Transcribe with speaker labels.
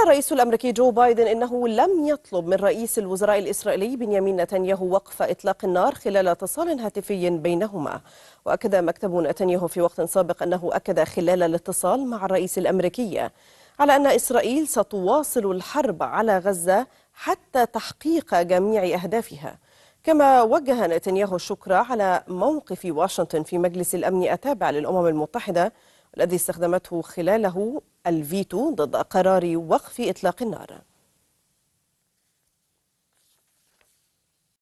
Speaker 1: قال الرئيس الأمريكي جو بايدن إنه لم يطلب من رئيس الوزراء الإسرائيلي بنيامين نتنياهو وقف إطلاق النار خلال اتصال هاتفي بينهما وأكد مكتب نتنياهو في وقت سابق أنه أكد خلال الاتصال مع الرئيس الأمريكي على أن إسرائيل ستواصل الحرب على غزة حتى تحقيق جميع أهدافها كما وجه نتنياهو الشكر على موقف واشنطن في مجلس الأمن التابع للأمم المتحدة الذي استخدمته خلاله الفيتو ضد قرار وقف إطلاق النار